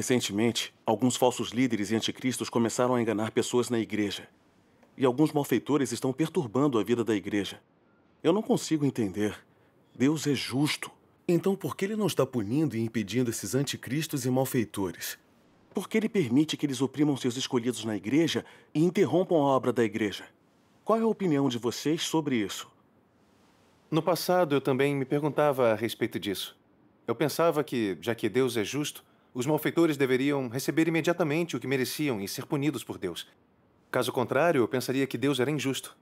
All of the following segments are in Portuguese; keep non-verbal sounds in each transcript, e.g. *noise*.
Recentemente, alguns falsos líderes e anticristos começaram a enganar pessoas na igreja. E alguns malfeitores estão perturbando a vida da igreja. Eu não consigo entender. Deus é justo. Então por que ele não está punindo e impedindo esses anticristos e malfeitores? Por que ele permite que eles oprimam seus escolhidos na igreja e interrompam a obra da igreja? Qual é a opinião de vocês sobre isso? No passado, eu também me perguntava a respeito disso. Eu pensava que, já que Deus é justo, os malfeitores deveriam receber imediatamente o que mereciam e ser punidos por Deus. Caso contrário, eu pensaria que Deus era injusto.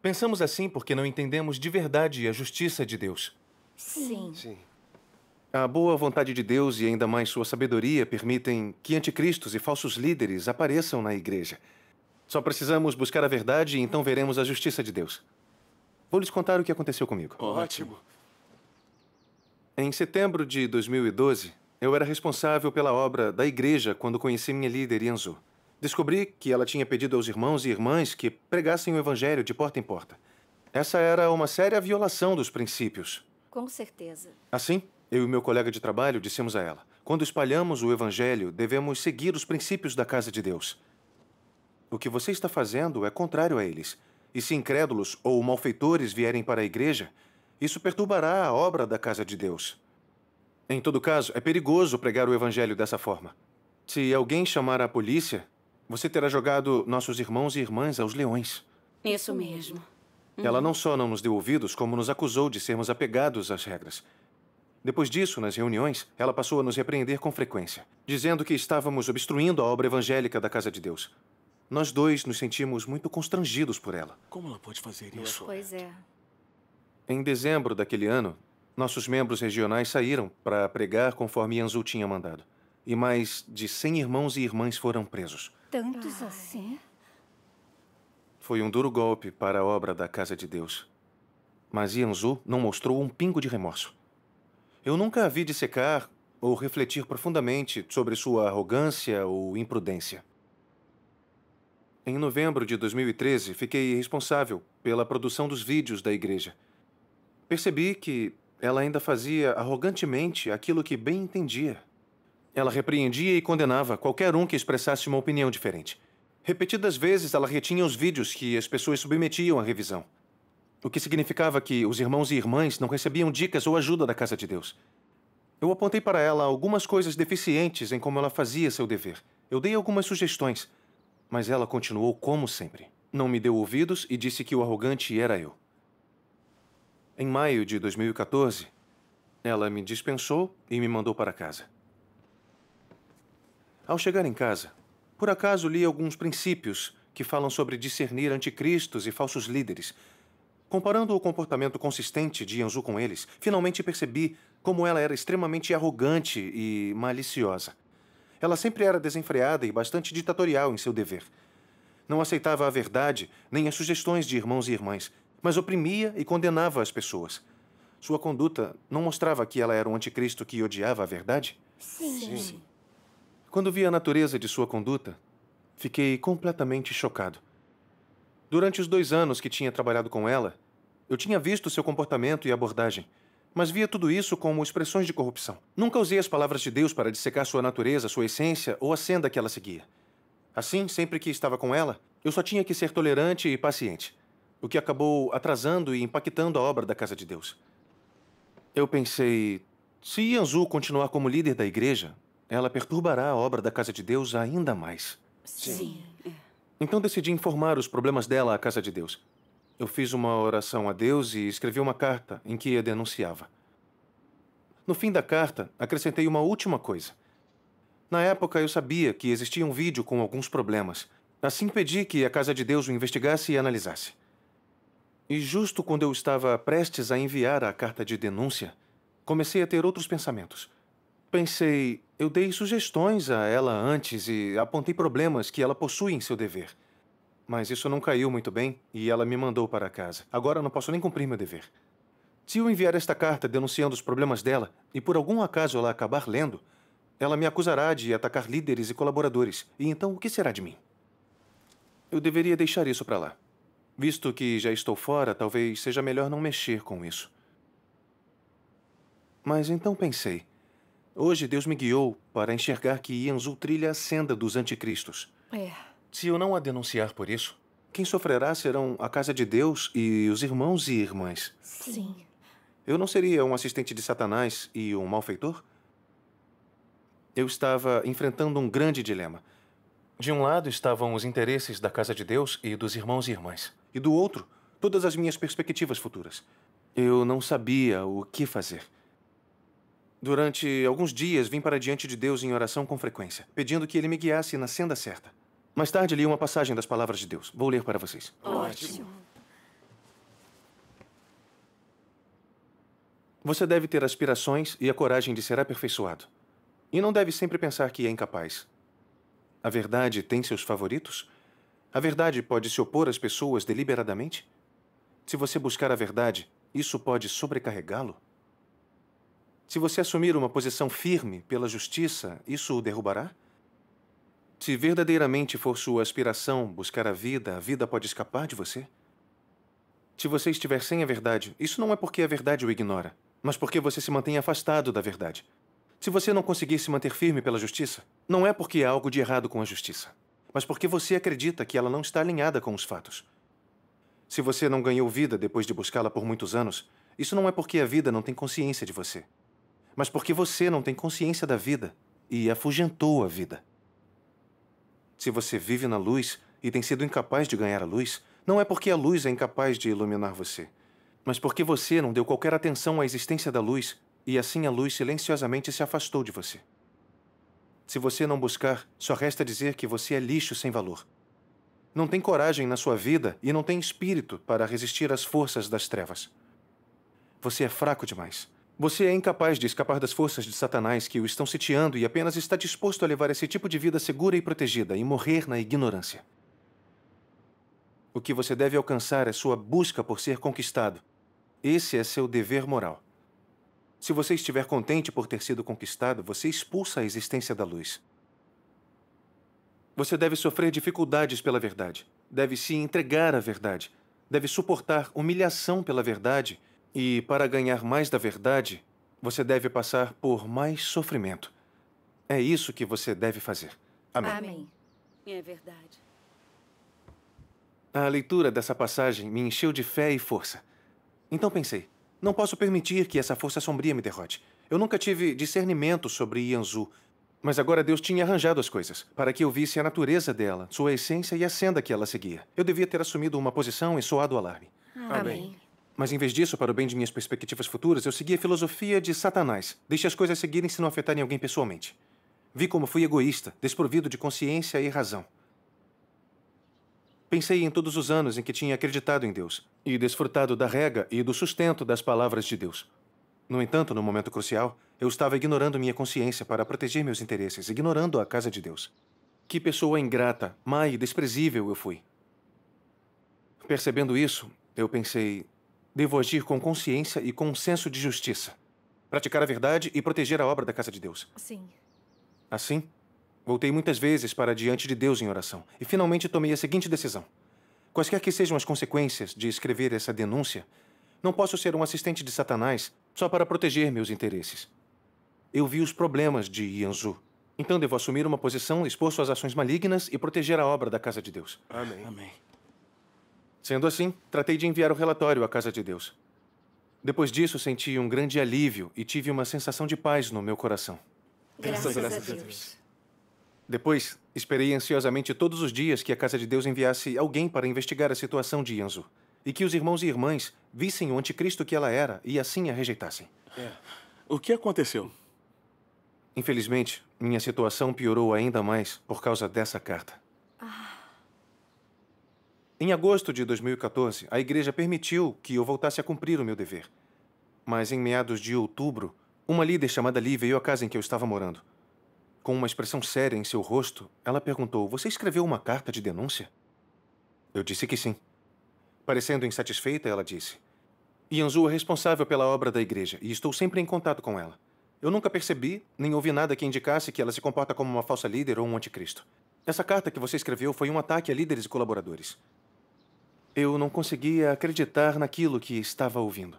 Pensamos assim porque não entendemos de verdade a justiça de Deus. Sim. Sim. A boa vontade de Deus e ainda mais sua sabedoria permitem que anticristos e falsos líderes apareçam na igreja. Só precisamos buscar a verdade e então veremos a justiça de Deus. Vou lhes contar o que aconteceu comigo. Ótimo. Em setembro de 2012, eu era responsável pela obra da igreja quando conheci minha líder, Enzo. Descobri que ela tinha pedido aos irmãos e irmãs que pregassem o evangelho de porta em porta. Essa era uma séria violação dos princípios. Com certeza. Assim, eu e meu colega de trabalho dissemos a ela: quando espalhamos o evangelho, devemos seguir os princípios da casa de Deus. O que você está fazendo é contrário a eles. E se incrédulos ou malfeitores vierem para a igreja, isso perturbará a obra da casa de Deus. Em todo caso, é perigoso pregar o evangelho dessa forma. Se alguém chamar a polícia, você terá jogado nossos irmãos e irmãs aos leões. Isso mesmo. Uhum. Ela não só não nos deu ouvidos, como nos acusou de sermos apegados às regras. Depois disso, nas reuniões, ela passou a nos repreender com frequência, dizendo que estávamos obstruindo a obra evangélica da Casa de Deus. Nós dois nos sentimos muito constrangidos por ela. Como ela pode fazer isso? Pois é. Em dezembro daquele ano, nossos membros regionais saíram para pregar conforme Anzu tinha mandado. E mais de 100 irmãos e irmãs foram presos. Tantos assim? Foi um duro golpe para a obra da Casa de Deus. Mas Yanzu não mostrou um pingo de remorso. Eu nunca a vi dissecar ou refletir profundamente sobre sua arrogância ou imprudência. Em novembro de 2013, fiquei responsável pela produção dos vídeos da igreja. Percebi que ela ainda fazia arrogantemente aquilo que bem entendia. Ela repreendia e condenava qualquer um que expressasse uma opinião diferente. Repetidas vezes, ela retinha os vídeos que as pessoas submetiam à revisão, o que significava que os irmãos e irmãs não recebiam dicas ou ajuda da casa de Deus. Eu apontei para ela algumas coisas deficientes em como ela fazia seu dever. Eu dei algumas sugestões, mas ela continuou como sempre. Não me deu ouvidos e disse que o arrogante era eu. Em maio de 2014, ela me dispensou e me mandou para casa. Ao chegar em casa, por acaso li alguns princípios que falam sobre discernir anticristos e falsos líderes. Comparando o comportamento consistente de Yanzu com eles, finalmente percebi como ela era extremamente arrogante e maliciosa. Ela sempre era desenfreada e bastante ditatorial em seu dever. Não aceitava a verdade nem as sugestões de irmãos e irmãs mas oprimia e condenava as pessoas. Sua conduta não mostrava que ela era um anticristo que odiava a verdade? Sim. Sim. Quando vi a natureza de sua conduta, fiquei completamente chocado. Durante os dois anos que tinha trabalhado com ela, eu tinha visto seu comportamento e abordagem, mas via tudo isso como expressões de corrupção. Nunca usei as palavras de Deus para dissecar sua natureza, sua essência ou a senda que ela seguia. Assim, sempre que estava com ela, eu só tinha que ser tolerante e paciente o que acabou atrasando e impactando a obra da Casa de Deus. Eu pensei, se Yanzu continuar como líder da igreja, ela perturbará a obra da Casa de Deus ainda mais. Sim. Sim. É. Então decidi informar os problemas dela à Casa de Deus. Eu fiz uma oração a Deus e escrevi uma carta em que a denunciava. No fim da carta, acrescentei uma última coisa. Na época, eu sabia que existia um vídeo com alguns problemas. Assim pedi que a Casa de Deus o investigasse e analisasse. E justo quando eu estava prestes a enviar a carta de denúncia, comecei a ter outros pensamentos. Pensei, eu dei sugestões a ela antes e apontei problemas que ela possui em seu dever. Mas isso não caiu muito bem e ela me mandou para casa. Agora não posso nem cumprir meu dever. Se eu enviar esta carta denunciando os problemas dela e por algum acaso ela acabar lendo, ela me acusará de atacar líderes e colaboradores. E então o que será de mim? Eu deveria deixar isso para lá. Visto que já estou fora, talvez seja melhor não mexer com isso. Mas então pensei. Hoje Deus me guiou para enxergar que Ianzu trilha a senda dos anticristos. É. Se eu não a denunciar por isso, quem sofrerá serão a casa de Deus e os irmãos e irmãs. Sim. Eu não seria um assistente de Satanás e um malfeitor? Eu estava enfrentando um grande dilema. De um lado estavam os interesses da casa de Deus e dos irmãos e irmãs e do outro todas as minhas perspectivas futuras. Eu não sabia o que fazer. Durante alguns dias, vim para diante de Deus em oração com frequência, pedindo que ele me guiasse na senda certa. Mais tarde, li uma passagem das palavras de Deus. Vou ler para vocês. Ótimo. Você deve ter aspirações e a coragem de ser aperfeiçoado. E não deve sempre pensar que é incapaz. A verdade tem seus favoritos a verdade pode se opor às pessoas deliberadamente? Se você buscar a verdade, isso pode sobrecarregá-lo? Se você assumir uma posição firme pela justiça, isso o derrubará? Se verdadeiramente for sua aspiração buscar a vida, a vida pode escapar de você? Se você estiver sem a verdade, isso não é porque a verdade o ignora, mas porque você se mantém afastado da verdade. Se você não conseguir se manter firme pela justiça, não é porque há algo de errado com a justiça mas porque você acredita que ela não está alinhada com os fatos. Se você não ganhou vida depois de buscá-la por muitos anos, isso não é porque a vida não tem consciência de você, mas porque você não tem consciência da vida e afugentou a vida. Se você vive na luz e tem sido incapaz de ganhar a luz, não é porque a luz é incapaz de iluminar você, mas porque você não deu qualquer atenção à existência da luz e assim a luz silenciosamente se afastou de você. Se você não buscar, só resta dizer que você é lixo sem valor. Não tem coragem na sua vida e não tem espírito para resistir às forças das trevas. Você é fraco demais. Você é incapaz de escapar das forças de Satanás que o estão sitiando e apenas está disposto a levar esse tipo de vida segura e protegida e morrer na ignorância. O que você deve alcançar é sua busca por ser conquistado. Esse é seu dever moral. Se você estiver contente por ter sido conquistado, você expulsa a existência da luz. Você deve sofrer dificuldades pela verdade. Deve se entregar à verdade. Deve suportar humilhação pela verdade. E, para ganhar mais da verdade, você deve passar por mais sofrimento. É isso que você deve fazer. Amém. Amém. É verdade. A leitura dessa passagem me encheu de fé e força. Então pensei, não posso permitir que essa força sombria me derrote. Eu nunca tive discernimento sobre Yanzu, mas agora Deus tinha arranjado as coisas, para que eu visse a natureza dela, sua essência e a senda que ela seguia. Eu devia ter assumido uma posição e soado o alarme. Ah, Amém. Amém. Mas em vez disso, para o bem de minhas perspectivas futuras, eu segui a filosofia de Satanás. Deixe as coisas seguirem se não afetarem alguém pessoalmente. Vi como fui egoísta, desprovido de consciência e razão. Pensei em todos os anos em que tinha acreditado em Deus e desfrutado da rega e do sustento das palavras de Deus. No entanto, no momento crucial, eu estava ignorando minha consciência para proteger meus interesses, ignorando a casa de Deus. Que pessoa ingrata, má e desprezível eu fui. Percebendo isso, eu pensei: devo agir com consciência e com um senso de justiça. Praticar a verdade e proteger a obra da casa de Deus. Sim. Assim, Voltei muitas vezes para diante de Deus em oração e finalmente tomei a seguinte decisão. Quaisquer que sejam as consequências de escrever essa denúncia, não posso ser um assistente de Satanás só para proteger meus interesses. Eu vi os problemas de Ianzu. Então devo assumir uma posição, expor suas ações malignas e proteger a obra da Casa de Deus. Amém. Amém. Sendo assim, tratei de enviar o relatório à Casa de Deus. Depois disso, senti um grande alívio e tive uma sensação de paz no meu coração. Graças, Graças a Deus. Depois, esperei ansiosamente todos os dias que a Casa de Deus enviasse alguém para investigar a situação de Enzo e que os irmãos e irmãs vissem o anticristo que ela era e assim a rejeitassem. É. O que aconteceu? Infelizmente, minha situação piorou ainda mais por causa dessa carta. Ah. Em agosto de 2014, a igreja permitiu que eu voltasse a cumprir o meu dever. Mas em meados de outubro, uma líder chamada Lee veio à casa em que eu estava morando. Com uma expressão séria em seu rosto, ela perguntou: Você escreveu uma carta de denúncia? Eu disse que sim. Parecendo insatisfeita, ela disse: Yanzu é responsável pela obra da igreja e estou sempre em contato com ela. Eu nunca percebi, nem ouvi nada que indicasse que ela se comporta como uma falsa líder ou um anticristo. Essa carta que você escreveu foi um ataque a líderes e colaboradores. Eu não conseguia acreditar naquilo que estava ouvindo.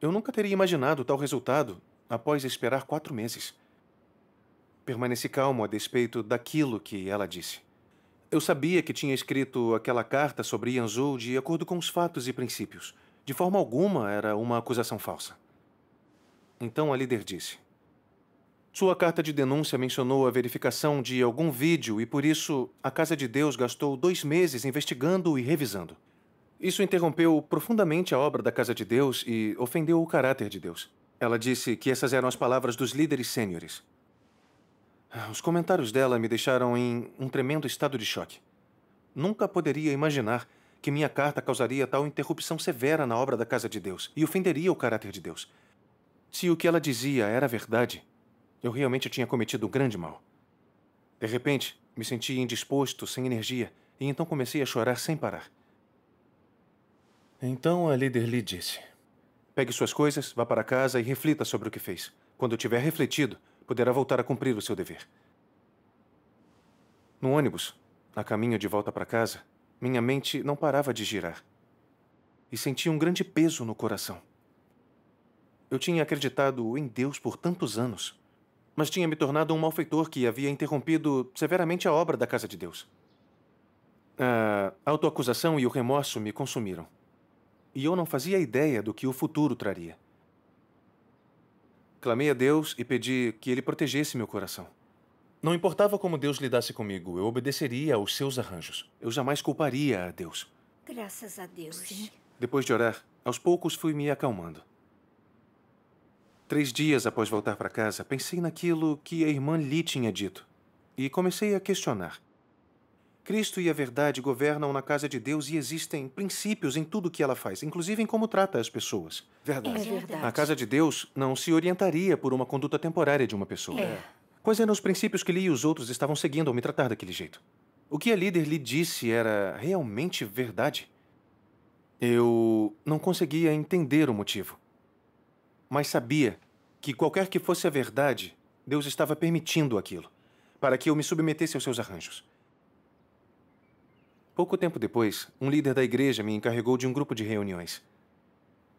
Eu nunca teria imaginado tal resultado após esperar quatro meses. Permaneci calmo a despeito daquilo que ela disse. Eu sabia que tinha escrito aquela carta sobre Yanzhou de acordo com os fatos e princípios. De forma alguma era uma acusação falsa. Então a líder disse: Sua carta de denúncia mencionou a verificação de algum vídeo e por isso a Casa de Deus gastou dois meses investigando e revisando. Isso interrompeu profundamente a obra da Casa de Deus e ofendeu o caráter de Deus. Ela disse que essas eram as palavras dos líderes sêniores. Ah, os comentários dela me deixaram em um tremendo estado de choque. Nunca poderia imaginar que minha carta causaria tal interrupção severa na obra da Casa de Deus e ofenderia o caráter de Deus. Se o que ela dizia era verdade, eu realmente tinha cometido um grande mal. De repente, me senti indisposto, sem energia, e então comecei a chorar sem parar. Então a líder lhe disse: Pegue suas coisas, vá para casa e reflita sobre o que fez. Quando tiver refletido, poderá voltar a cumprir o seu dever. No ônibus, a caminho de volta para casa, minha mente não parava de girar. E sentia um grande peso no coração. Eu tinha acreditado em Deus por tantos anos, mas tinha me tornado um malfeitor que havia interrompido severamente a obra da casa de Deus. A autoacusação e o remorso me consumiram. E eu não fazia ideia do que o futuro traria. Clamei a Deus e pedi que ele protegesse meu coração. Não importava como Deus lidasse comigo, eu obedeceria aos seus arranjos. Eu jamais culparia a Deus. Graças a Deus. Sim. Depois de orar, aos poucos fui me acalmando. Três dias após voltar para casa, pensei naquilo que a irmã Lee tinha dito e comecei a questionar. Cristo e a verdade governam na casa de Deus e existem princípios em tudo que ela faz, inclusive em como trata as pessoas. Verdade. É, é verdade. A casa de Deus não se orientaria por uma conduta temporária de uma pessoa. É. Quais eram é, os princípios que Lee e os outros estavam seguindo ao me tratar daquele jeito? O que a líder lhe disse era realmente verdade? Eu não conseguia entender o motivo. Mas sabia que qualquer que fosse a verdade, Deus estava permitindo aquilo, para que eu me submetesse aos seus arranjos. Pouco tempo depois, um líder da igreja me encarregou de um grupo de reuniões.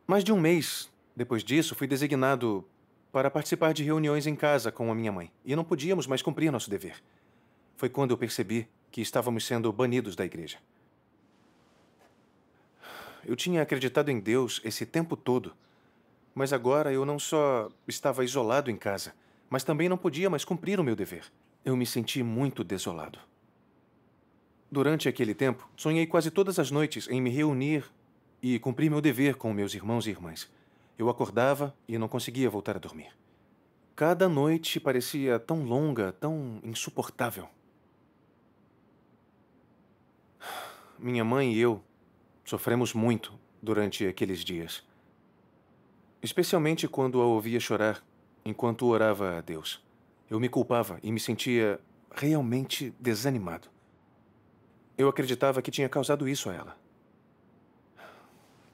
Mais de um mês depois disso, fui designado para participar de reuniões em casa com a minha mãe, e não podíamos mais cumprir nosso dever. Foi quando eu percebi que estávamos sendo banidos da igreja. Eu tinha acreditado em Deus esse tempo todo, mas agora eu não só estava isolado em casa, mas também não podia mais cumprir o meu dever. Eu me senti muito desolado. Durante aquele tempo, sonhei quase todas as noites em me reunir e cumprir meu dever com meus irmãos e irmãs. Eu acordava e não conseguia voltar a dormir. Cada noite parecia tão longa, tão insuportável. Minha mãe e eu sofremos muito durante aqueles dias. Especialmente quando a ouvia chorar enquanto orava a Deus. Eu me culpava e me sentia realmente desanimado. Eu acreditava que tinha causado isso a ela.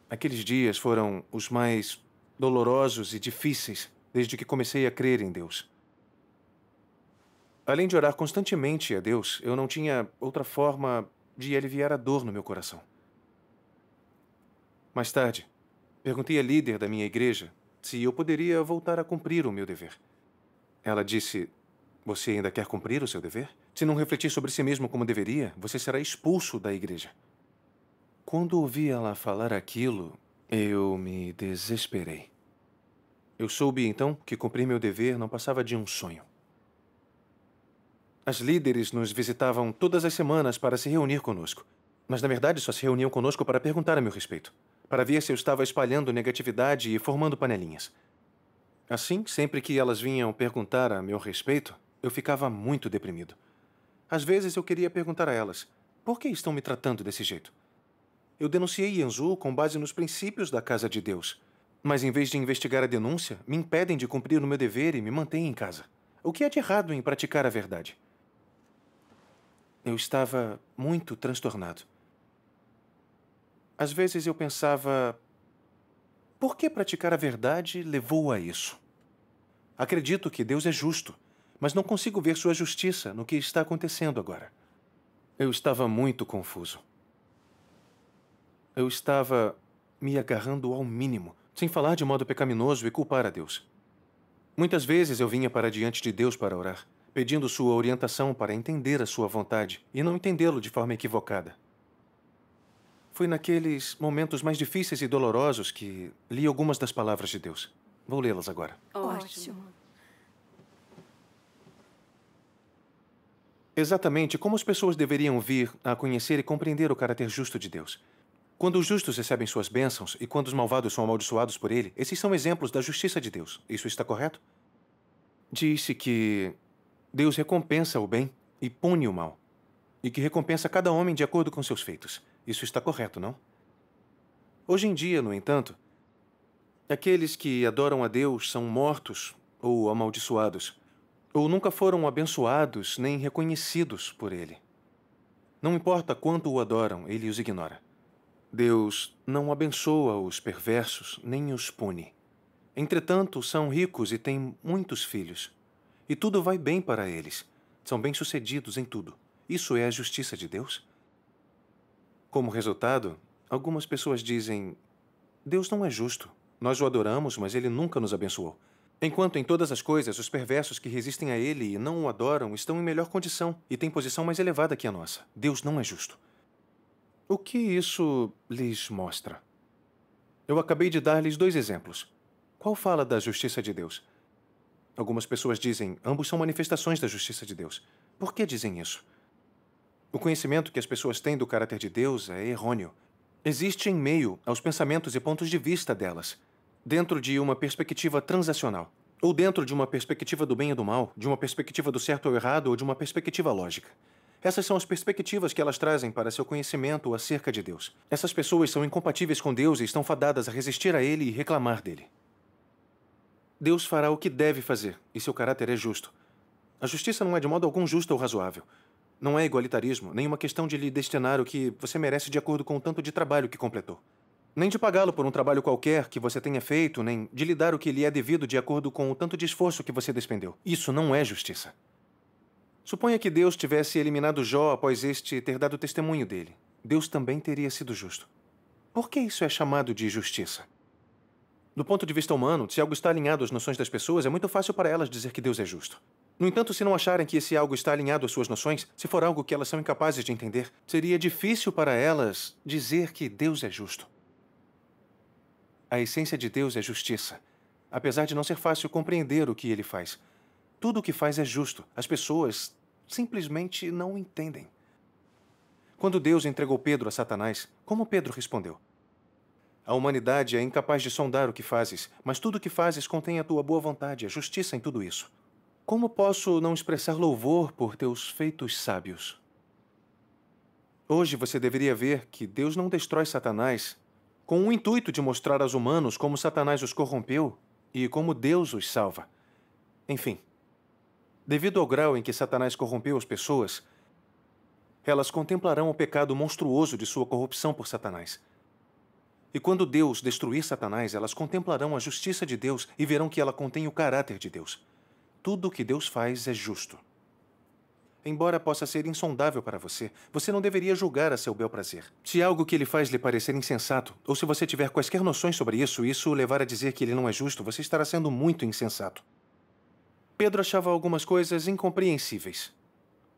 Aqueles dias foram os mais dolorosos e difíceis desde que comecei a crer em Deus. Além de orar constantemente a Deus, eu não tinha outra forma de aliviar a dor no meu coração. Mais tarde, perguntei à líder da minha igreja se eu poderia voltar a cumprir o meu dever. Ela disse: você ainda quer cumprir o seu dever? Se não refletir sobre si mesmo como deveria, você será expulso da igreja. Quando ouvi ela falar aquilo, eu me desesperei. Eu soube então que cumprir meu dever não passava de um sonho. As líderes nos visitavam todas as semanas para se reunir conosco, mas na verdade só se reuniam conosco para perguntar a meu respeito, para ver se eu estava espalhando negatividade e formando panelinhas. Assim, sempre que elas vinham perguntar a meu respeito, eu ficava muito deprimido. Às vezes eu queria perguntar a elas: por que estão me tratando desse jeito? Eu denunciei Yanzu com base nos princípios da Casa de Deus, mas em vez de investigar a denúncia, me impedem de cumprir o meu dever e me mantêm em casa. O que há de errado em praticar a verdade? Eu estava muito transtornado. Às vezes eu pensava: por que praticar a verdade levou a isso? Acredito que Deus é justo mas não consigo ver sua justiça no que está acontecendo agora. Eu estava muito confuso. Eu estava me agarrando ao mínimo, sem falar de modo pecaminoso e culpar a Deus. Muitas vezes eu vinha para diante de Deus para orar, pedindo sua orientação para entender a sua vontade e não entendê-lo de forma equivocada. Foi naqueles momentos mais difíceis e dolorosos que li algumas das palavras de Deus. Vou lê-las agora. Ótimo. Exatamente como as pessoas deveriam vir a conhecer e compreender o caráter justo de Deus. Quando os justos recebem suas bênçãos e quando os malvados são amaldiçoados por ele, esses são exemplos da justiça de Deus. Isso está correto? Diz-se que Deus recompensa o bem e pune o mal, e que recompensa cada homem de acordo com seus feitos. Isso está correto, não? Hoje em dia, no entanto, aqueles que adoram a Deus são mortos ou amaldiçoados ou nunca foram abençoados nem reconhecidos por Ele. Não importa quanto o adoram, Ele os ignora. Deus não abençoa os perversos nem os pune. Entretanto, são ricos e têm muitos filhos. E tudo vai bem para eles. São bem-sucedidos em tudo. Isso é a justiça de Deus? Como resultado, algumas pessoas dizem: Deus não é justo. Nós o adoramos, mas ele nunca nos abençoou. Enquanto em todas as coisas, os perversos que resistem a ele e não o adoram estão em melhor condição e têm posição mais elevada que a nossa. Deus não é justo. O que isso lhes mostra? Eu acabei de dar-lhes dois exemplos. Qual fala da justiça de Deus? Algumas pessoas dizem, ambos são manifestações da justiça de Deus. Por que dizem isso? O conhecimento que as pessoas têm do caráter de Deus é errôneo. Existe em meio aos pensamentos e pontos de vista delas dentro de uma perspectiva transacional. Ou dentro de uma perspectiva do bem e do mal, de uma perspectiva do certo ou errado, ou de uma perspectiva lógica. Essas são as perspectivas que elas trazem para seu conhecimento acerca de Deus. Essas pessoas são incompatíveis com Deus e estão fadadas a resistir a Ele e reclamar dele. Deus fará o que deve fazer, e seu caráter é justo. A justiça não é de modo algum justa ou razoável. Não é igualitarismo, nem uma questão de lhe destinar o que você merece de acordo com o tanto de trabalho que completou. Nem de pagá-lo por um trabalho qualquer que você tenha feito, nem de lhe dar o que lhe é devido de acordo com o tanto de esforço que você despendeu. Isso não é justiça. Suponha que Deus tivesse eliminado Jó após este ter dado testemunho dele. Deus também teria sido justo. Por que isso é chamado de justiça? Do ponto de vista humano, se algo está alinhado às noções das pessoas, é muito fácil para elas dizer que Deus é justo. No entanto, se não acharem que esse algo está alinhado às suas noções, se for algo que elas são incapazes de entender, seria difícil para elas dizer que Deus é justo. A essência de Deus é justiça. Apesar de não ser fácil compreender o que ele faz, tudo o que faz é justo. As pessoas simplesmente não entendem. Quando Deus entregou Pedro a Satanás, como Pedro respondeu? A humanidade é incapaz de sondar o que fazes, mas tudo o que fazes contém a tua boa vontade, a justiça em tudo isso. Como posso não expressar louvor por teus feitos sábios? Hoje você deveria ver que Deus não destrói Satanás com o intuito de mostrar aos humanos como Satanás os corrompeu e como Deus os salva. Enfim, devido ao grau em que Satanás corrompeu as pessoas, elas contemplarão o pecado monstruoso de sua corrupção por Satanás. E quando Deus destruir Satanás, elas contemplarão a justiça de Deus e verão que ela contém o caráter de Deus. Tudo o que Deus faz é justo. Embora possa ser insondável para você, você não deveria julgar a seu bel prazer. Se algo que ele faz lhe parecer insensato, ou se você tiver quaisquer noções sobre isso e isso o levar a dizer que ele não é justo, você estará sendo muito insensato. Pedro achava algumas coisas incompreensíveis,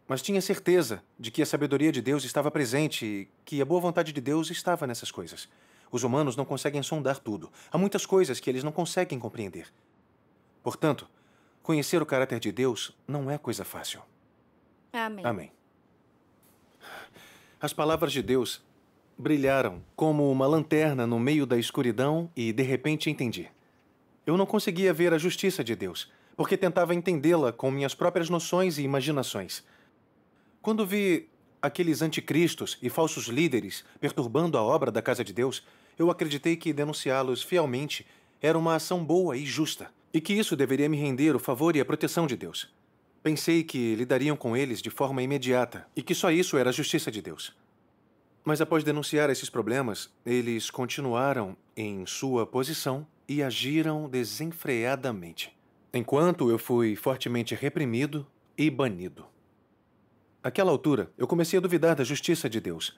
mas tinha certeza de que a sabedoria de Deus estava presente e que a boa vontade de Deus estava nessas coisas. Os humanos não conseguem sondar tudo. Há muitas coisas que eles não conseguem compreender. Portanto, conhecer o caráter de Deus não é coisa fácil. Amém. Amém. As palavras de Deus brilharam como uma lanterna no meio da escuridão e de repente entendi. Eu não conseguia ver a justiça de Deus, porque tentava entendê-la com minhas próprias noções e imaginações. Quando vi aqueles anticristos e falsos líderes perturbando a obra da casa de Deus, eu acreditei que denunciá-los fielmente era uma ação boa e justa, e que isso deveria me render o favor e a proteção de Deus. Pensei que lidariam com eles de forma imediata e que só isso era a justiça de Deus. Mas após denunciar esses problemas, eles continuaram em sua posição e agiram desenfreadamente, enquanto eu fui fortemente reprimido e banido. Aquela altura, eu comecei a duvidar da justiça de Deus.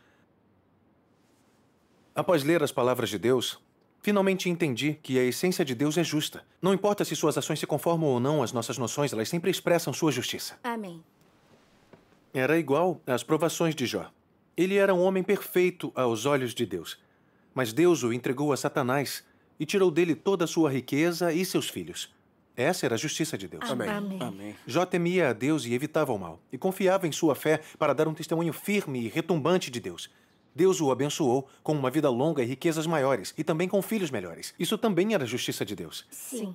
Após ler as palavras de Deus, Finalmente entendi que a essência de Deus é justa. Não importa se suas ações se conformam ou não às nossas noções, elas sempre expressam sua justiça. Amém. Era igual às provações de Jó. Ele era um homem perfeito aos olhos de Deus. Mas Deus o entregou a Satanás e tirou dele toda a sua riqueza e seus filhos. Essa era a justiça de Deus. Amém. Amém. Jó temia a Deus e evitava o mal, e confiava em sua fé para dar um testemunho firme e retumbante de Deus. Deus o abençoou com uma vida longa e riquezas maiores, e também com filhos melhores. Isso também era justiça de Deus. Sim.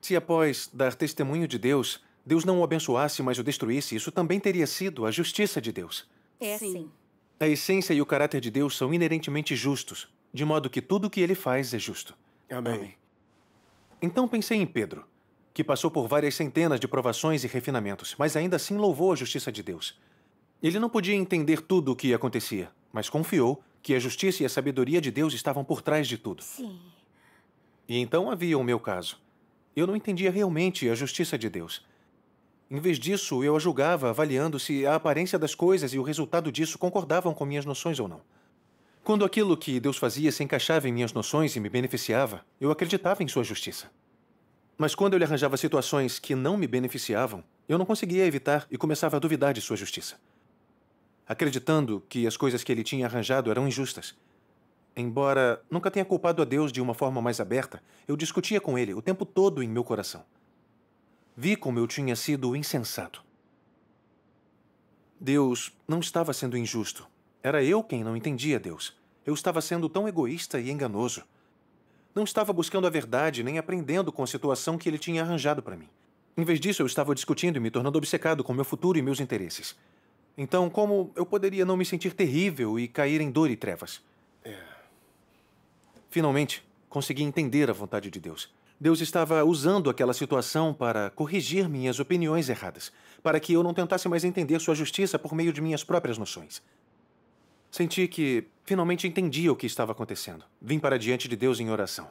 Se após dar testemunho de Deus, Deus não o abençoasse, mas o destruísse, isso também teria sido a justiça de Deus. É sim. Assim. A essência e o caráter de Deus são inerentemente justos, de modo que tudo o que ele faz é justo. Amém. Amém. Então pensei em Pedro, que passou por várias centenas de provações e refinamentos, mas ainda assim louvou a justiça de Deus. Ele não podia entender tudo o que acontecia, mas confiou que a justiça e a sabedoria de Deus estavam por trás de tudo. Sim. E então havia o meu caso. Eu não entendia realmente a justiça de Deus. Em vez disso, eu a julgava avaliando se a aparência das coisas e o resultado disso concordavam com minhas noções ou não. Quando aquilo que Deus fazia se encaixava em minhas noções e me beneficiava, eu acreditava em sua justiça. Mas quando ele arranjava situações que não me beneficiavam, eu não conseguia evitar e começava a duvidar de sua justiça acreditando que as coisas que ele tinha arranjado eram injustas. Embora nunca tenha culpado a Deus de uma forma mais aberta, eu discutia com ele o tempo todo em meu coração. Vi como eu tinha sido insensato. Deus não estava sendo injusto. Era eu quem não entendia Deus. Eu estava sendo tão egoísta e enganoso. Não estava buscando a verdade nem aprendendo com a situação que ele tinha arranjado para mim. Em vez disso, eu estava discutindo e me tornando obcecado com meu futuro e meus interesses. Então, como eu poderia não me sentir terrível e cair em dor e trevas? É. Finalmente, consegui entender a vontade de Deus. Deus estava usando aquela situação para corrigir minhas opiniões erradas, para que eu não tentasse mais entender sua justiça por meio de minhas próprias noções. Senti que finalmente entendia o que estava acontecendo. Vim para diante de Deus em oração,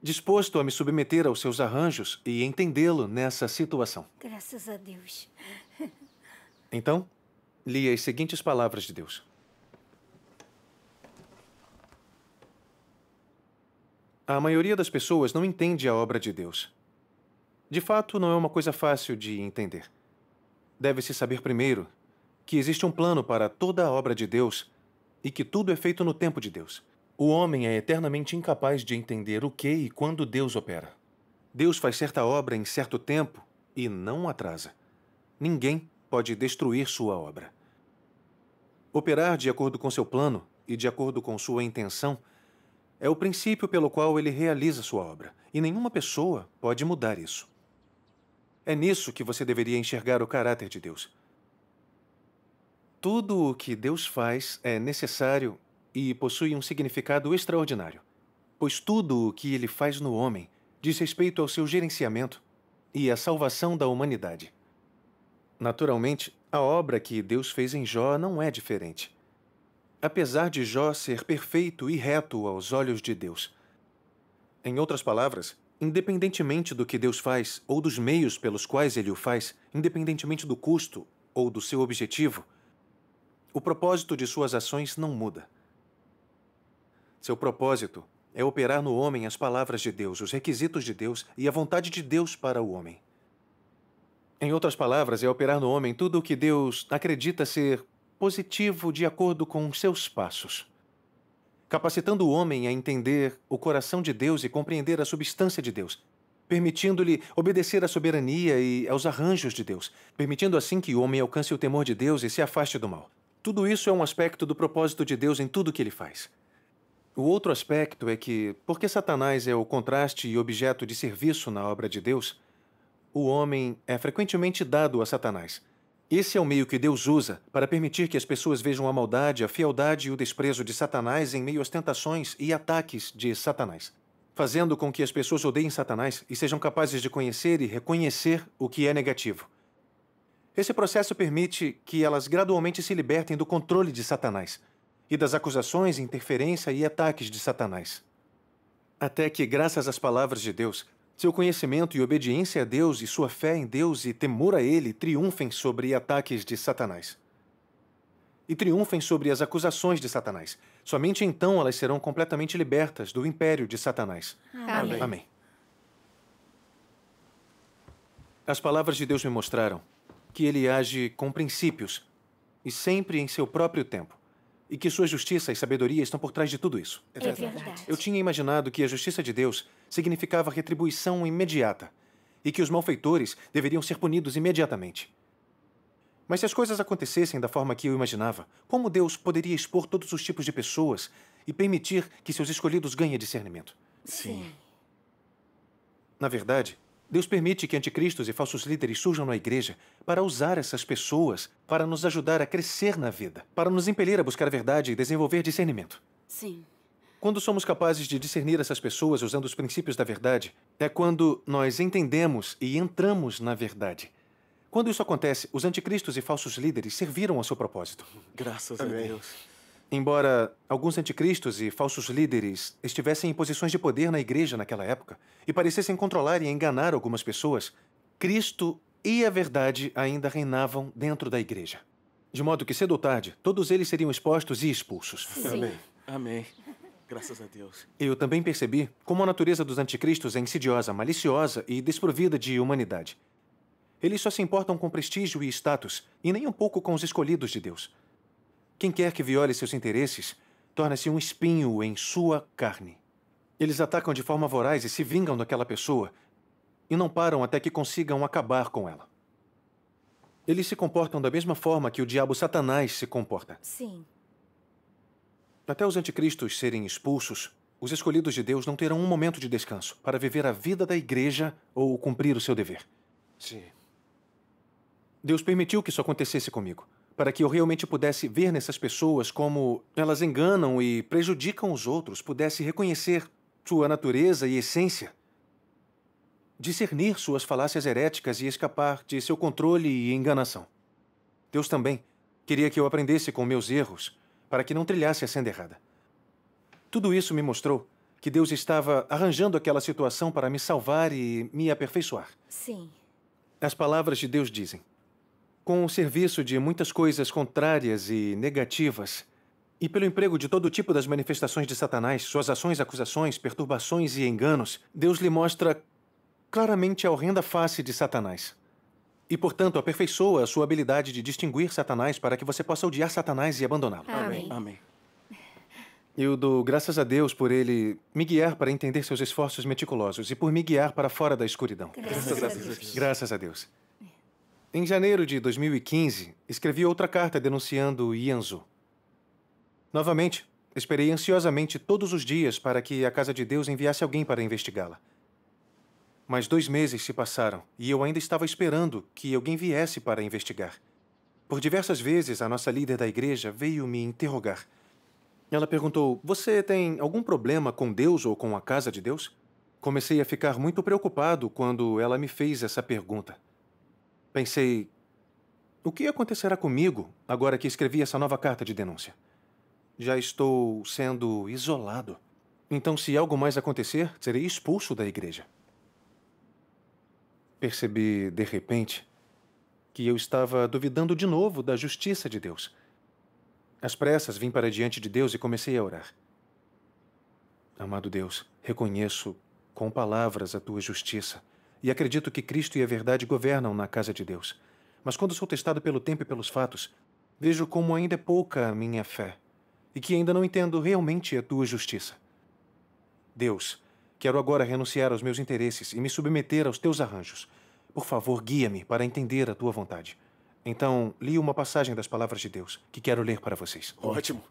disposto a me submeter aos seus arranjos e entendê-lo nessa situação. Graças a Deus. Então, li as seguintes palavras de Deus. A maioria das pessoas não entende a obra de Deus. De fato, não é uma coisa fácil de entender. Deve-se saber primeiro que existe um plano para toda a obra de Deus e que tudo é feito no tempo de Deus. O homem é eternamente incapaz de entender o que e quando Deus opera. Deus faz certa obra em certo tempo e não atrasa. Ninguém pode destruir sua obra. Operar de acordo com seu plano e de acordo com sua intenção é o princípio pelo qual ele realiza sua obra, e nenhuma pessoa pode mudar isso. É nisso que você deveria enxergar o caráter de Deus. Tudo o que Deus faz é necessário e possui um significado extraordinário, pois tudo o que ele faz no homem diz respeito ao seu gerenciamento e à salvação da humanidade. Naturalmente, a obra que Deus fez em Jó não é diferente. Apesar de Jó ser perfeito e reto aos olhos de Deus. Em outras palavras, independentemente do que Deus faz ou dos meios pelos quais ele o faz, independentemente do custo ou do seu objetivo, o propósito de suas ações não muda. Seu propósito é operar no homem as palavras de Deus, os requisitos de Deus e a vontade de Deus para o homem. Em outras palavras, é operar no homem tudo o que Deus acredita ser positivo de acordo com seus passos, capacitando o homem a entender o coração de Deus e compreender a substância de Deus, permitindo-lhe obedecer à soberania e aos arranjos de Deus, permitindo assim que o homem alcance o temor de Deus e se afaste do mal. Tudo isso é um aspecto do propósito de Deus em tudo o que ele faz. O outro aspecto é que, porque Satanás é o contraste e objeto de serviço na obra de Deus, o homem é frequentemente dado a Satanás. Esse é o meio que Deus usa para permitir que as pessoas vejam a maldade, a fealdade e o desprezo de Satanás em meio às tentações e ataques de Satanás, fazendo com que as pessoas odeiem Satanás e sejam capazes de conhecer e reconhecer o que é negativo. Esse processo permite que elas gradualmente se libertem do controle de Satanás e das acusações, interferência e ataques de Satanás. Até que, graças às palavras de Deus, seu conhecimento e obediência a Deus e sua fé em Deus e temor a Ele triunfem sobre ataques de Satanás. E triunfem sobre as acusações de Satanás. Somente então elas serão completamente libertas do império de Satanás. Amém. Amém. As palavras de Deus me mostraram que ele age com princípios e sempre em seu próprio tempo e que sua justiça e sabedoria estão por trás de tudo isso. É verdade. É verdade. Eu tinha imaginado que a justiça de Deus significava retribuição imediata e que os malfeitores deveriam ser punidos imediatamente. Mas se as coisas acontecessem da forma que eu imaginava, como Deus poderia expor todos os tipos de pessoas e permitir que seus escolhidos ganhem discernimento? Sim. Na verdade, Deus permite que anticristos e falsos líderes surjam na igreja para usar essas pessoas para nos ajudar a crescer na vida, para nos impelir a buscar a verdade e desenvolver discernimento. Sim. Quando somos capazes de discernir essas pessoas usando os princípios da verdade, é quando nós entendemos e entramos na verdade. Quando isso acontece, os anticristos e falsos líderes serviram ao seu propósito. Graças Amém. a Deus. Embora alguns anticristos e falsos líderes estivessem em posições de poder na igreja naquela época e parecessem controlar e enganar algumas pessoas, Cristo e a verdade ainda reinavam dentro da igreja. De modo que, cedo ou tarde, todos eles seriam expostos e expulsos. Sim. Amém. Amém. *laughs* Graças a Deus. Eu também percebi como a natureza dos anticristos é insidiosa, maliciosa e desprovida de humanidade. Eles só se importam com prestígio e status, e nem um pouco com os escolhidos de Deus. Quem quer que viole seus interesses torna-se um espinho em sua carne. Eles atacam de forma voraz e se vingam daquela pessoa e não param até que consigam acabar com ela. Eles se comportam da mesma forma que o diabo Satanás se comporta. Sim. Até os anticristos serem expulsos, os escolhidos de Deus não terão um momento de descanso para viver a vida da igreja ou cumprir o seu dever. Sim. Deus permitiu que isso acontecesse comigo para que eu realmente pudesse ver nessas pessoas como elas enganam e prejudicam os outros, pudesse reconhecer sua natureza e essência, discernir suas falácias heréticas e escapar de seu controle e enganação. Deus também queria que eu aprendesse com meus erros para que não trilhasse a senda errada. Tudo isso me mostrou que Deus estava arranjando aquela situação para me salvar e me aperfeiçoar. Sim. As palavras de Deus dizem: com o serviço de muitas coisas contrárias e negativas, e pelo emprego de todo tipo das manifestações de Satanás, suas ações, acusações, perturbações e enganos, Deus lhe mostra claramente a horrenda face de Satanás. E, portanto, aperfeiçoa a sua habilidade de distinguir Satanás para que você possa odiar Satanás e abandoná-lo. Amém. Amém. Eu dou graças a Deus por ele me guiar para entender seus esforços meticulosos e por me guiar para fora da escuridão. Graças, graças a Deus. Deus. Graças a Deus. Em janeiro de 2015, escrevi outra carta denunciando Ianzo. Novamente, esperei ansiosamente todos os dias para que a Casa de Deus enviasse alguém para investigá-la. Mas dois meses se passaram e eu ainda estava esperando que alguém viesse para investigar. Por diversas vezes, a nossa líder da igreja veio me interrogar. Ela perguntou: Você tem algum problema com Deus ou com a casa de Deus? Comecei a ficar muito preocupado quando ela me fez essa pergunta. Pensei: o que acontecerá comigo agora que escrevi essa nova carta de denúncia? Já estou sendo isolado. Então, se algo mais acontecer, serei expulso da igreja. Percebi, de repente, que eu estava duvidando de novo da justiça de Deus. Às pressas, vim para diante de Deus e comecei a orar. Amado Deus, reconheço com palavras a tua justiça e acredito que Cristo e a verdade governam na casa de Deus. Mas quando sou testado pelo tempo e pelos fatos, vejo como ainda é pouca a minha fé e que ainda não entendo realmente a tua justiça. Deus, quero agora renunciar aos meus interesses e me submeter aos teus arranjos. Por favor, guia-me para entender a tua vontade. Então, li uma passagem das palavras de Deus que quero ler para vocês. Ótimo.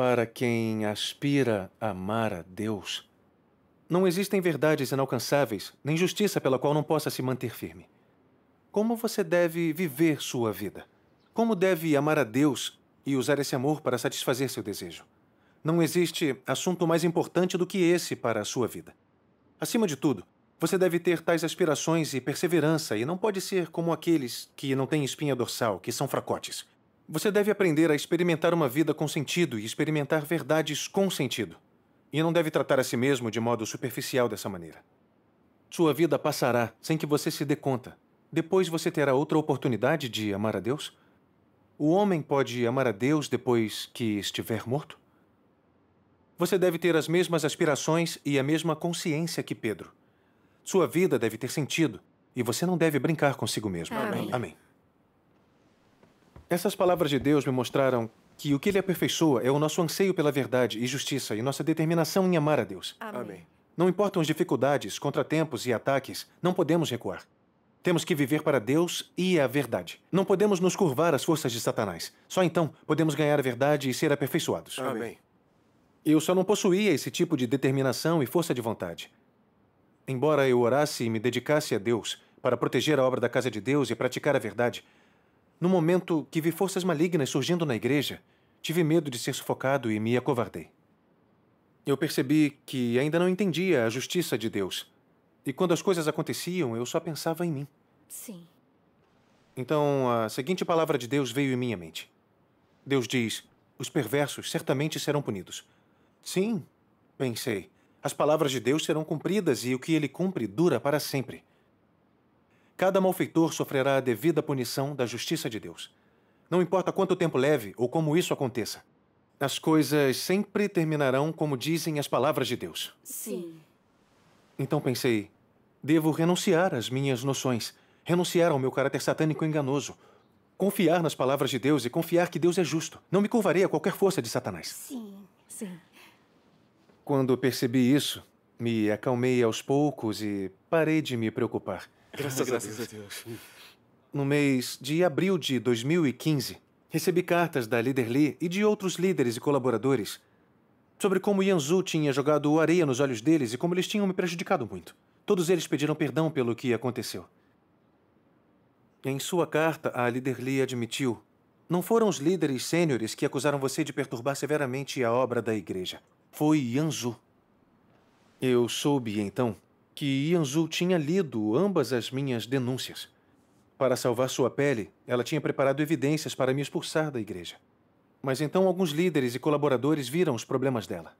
Para quem aspira a amar a Deus, não existem verdades inalcançáveis, nem justiça pela qual não possa se manter firme. Como você deve viver sua vida? Como deve amar a Deus e usar esse amor para satisfazer seu desejo? Não existe assunto mais importante do que esse para a sua vida. Acima de tudo, você deve ter tais aspirações e perseverança e não pode ser como aqueles que não têm espinha dorsal, que são fracotes. Você deve aprender a experimentar uma vida com sentido e experimentar verdades com sentido. E não deve tratar a si mesmo de modo superficial dessa maneira. Sua vida passará sem que você se dê conta. Depois você terá outra oportunidade de amar a Deus? O homem pode amar a Deus depois que estiver morto? Você deve ter as mesmas aspirações e a mesma consciência que Pedro. Sua vida deve ter sentido e você não deve brincar consigo mesmo. Amém. Amém. Essas palavras de Deus me mostraram que o que Ele aperfeiçoa é o nosso anseio pela verdade e justiça e nossa determinação em amar a Deus. Amém. Não importam as dificuldades, contratempos e ataques, não podemos recuar. Temos que viver para Deus e a verdade. Não podemos nos curvar às forças de Satanás. Só então podemos ganhar a verdade e ser aperfeiçoados. Amém. Eu só não possuía esse tipo de determinação e força de vontade. Embora eu orasse e me dedicasse a Deus para proteger a obra da casa de Deus e praticar a verdade, no momento que vi forças malignas surgindo na igreja, tive medo de ser sufocado e me acovardei. Eu percebi que ainda não entendia a justiça de Deus. E quando as coisas aconteciam, eu só pensava em mim. Sim. Então, a seguinte palavra de Deus veio em minha mente. Deus diz: Os perversos certamente serão punidos. Sim, pensei. As palavras de Deus serão cumpridas e o que ele cumpre dura para sempre. Cada malfeitor sofrerá a devida punição da justiça de Deus. Não importa quanto tempo leve ou como isso aconteça. As coisas sempre terminarão como dizem as palavras de Deus. Sim. Então pensei, devo renunciar às minhas noções, renunciar ao meu caráter satânico enganoso, confiar nas palavras de Deus e confiar que Deus é justo. Não me curvarei a qualquer força de Satanás. Sim, sim. Quando percebi isso, me acalmei aos poucos e parei de me preocupar. Graças, Graças a, Deus. a Deus. No mês de abril de 2015, recebi cartas da Líder Lee e de outros líderes e colaboradores sobre como Yanzu tinha jogado areia nos olhos deles e como eles tinham me prejudicado muito. Todos eles pediram perdão pelo que aconteceu. Em sua carta, a líder Lee admitiu: Não foram os líderes sêniores que acusaram você de perturbar severamente a obra da igreja. Foi Yanzu. Eu soube, então, que Yanzu tinha lido ambas as minhas denúncias. Para salvar sua pele, ela tinha preparado evidências para me expulsar da igreja. Mas então alguns líderes e colaboradores viram os problemas dela.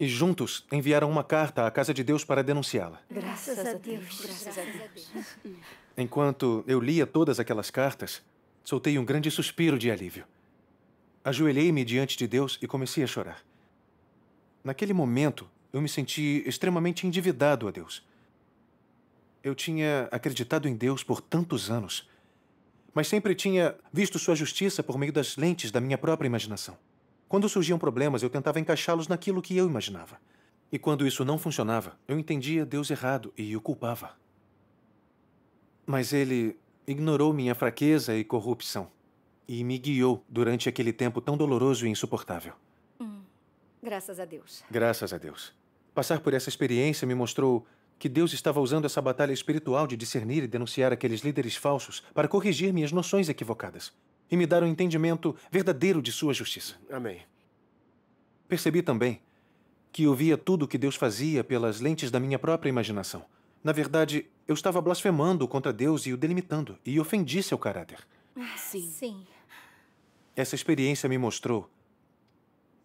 E juntos enviaram uma carta à Casa de Deus para denunciá-la. Graças a Deus, graças a Deus. *laughs* Enquanto eu lia todas aquelas cartas, soltei um grande suspiro de alívio. Ajoelhei-me diante de Deus e comecei a chorar. Naquele momento, eu me senti extremamente endividado a Deus. Eu tinha acreditado em Deus por tantos anos, mas sempre tinha visto sua justiça por meio das lentes da minha própria imaginação. Quando surgiam problemas, eu tentava encaixá-los naquilo que eu imaginava. E quando isso não funcionava, eu entendia Deus errado e o culpava. Mas ele ignorou minha fraqueza e corrupção e me guiou durante aquele tempo tão doloroso e insuportável. Hum, graças a Deus. Graças a Deus. Passar por essa experiência me mostrou que Deus estava usando essa batalha espiritual de discernir e denunciar aqueles líderes falsos para corrigir minhas noções equivocadas e me dar um entendimento verdadeiro de sua justiça. Amém. Percebi também que eu via tudo o que Deus fazia pelas lentes da minha própria imaginação. Na verdade, eu estava blasfemando contra Deus e o delimitando, e ofendi seu caráter. Sim. Sim. Essa experiência me mostrou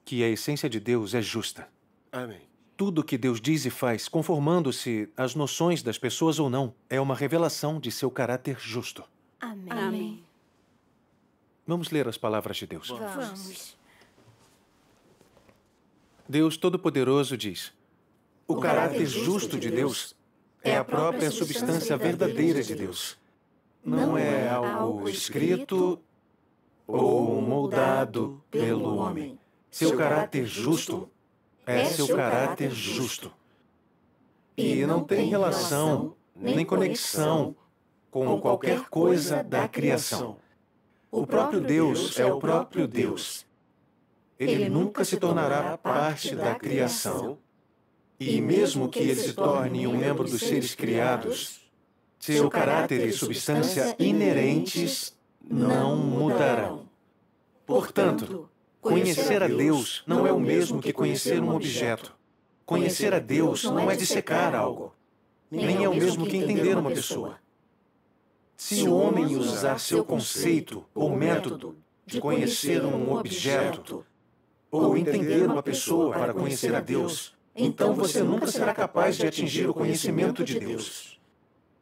que a essência de Deus é justa. Amém tudo que Deus diz e faz, conformando-se às noções das pessoas ou não, é uma revelação de seu caráter justo. Amém. Amém. Vamos ler as palavras de Deus. Vamos. Deus Todo-Poderoso diz: O, o caráter, caráter justo de Deus é, é a própria substância verdadeira de Deus. Não é, é algo escrito ou moldado pelo homem. Seu caráter justo é, é seu caráter justo. E não tem relação nem conexão com qualquer coisa da criação. O próprio Deus é, é o próprio Deus. Ele nunca se tornará parte da criação. E mesmo que ele se torne um membro dos seres criados, seu caráter e substância inerentes não mudarão. Portanto, Conhecer a Deus não é, é o mesmo que conhecer um objeto. Conhecer a Deus não é dissecar algo, nem é o mesmo que entender uma pessoa. Se o homem usar seu conceito ou método de conhecer um objeto ou entender uma pessoa para conhecer a Deus, então você nunca será capaz de atingir o conhecimento de Deus.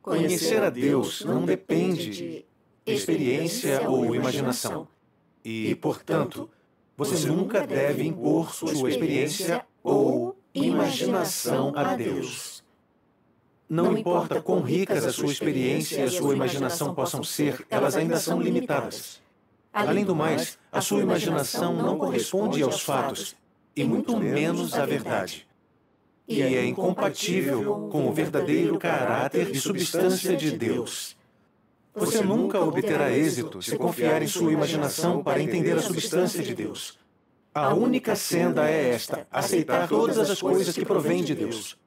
Conhecer a Deus não depende de experiência ou imaginação. E, portanto, você nunca deve impor sua experiência ou imaginação a Deus. Não importa quão ricas a sua experiência e a sua imaginação possam ser, elas ainda são limitadas. Além do mais, a sua imaginação não corresponde aos fatos, e muito menos à verdade. E é, é incompatível com o verdadeiro caráter e substância de Deus. Você nunca obterá êxito se confiar em sua imaginação para entender a substância de Deus. A única senda é, é esta: aceitar todas as coisas que provêm de Deus.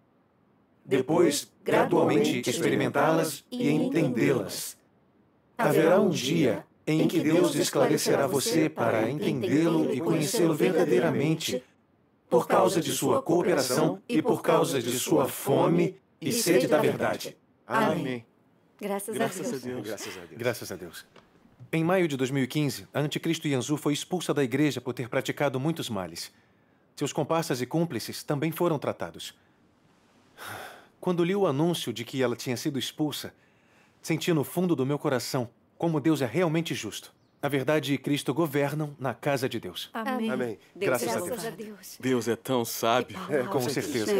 Depois, gradualmente experimentá-las e entendê-las. Haverá um dia em que Deus esclarecerá você para entendê-lo e conhecê-lo verdadeiramente, por causa de sua cooperação e por causa de sua fome e sede da verdade. Amém. Graças, Graças a, Deus. a, Deus. Graças a Deus. Graças a Deus. Em maio de 2015, a anticristo Yanzu foi expulsa da igreja por ter praticado muitos males. Seus comparsas e cúmplices também foram tratados. Quando li o anúncio de que ela tinha sido expulsa, senti no fundo do meu coração como Deus é realmente justo. A verdade e Cristo governam na casa de Deus. Amém. Amém. Deus graças, é graças, a, Deus. a Deus. Deus é tão sábio. É, com certeza.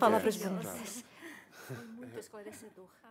Palavras é. bonitas. Muito esclarecedor.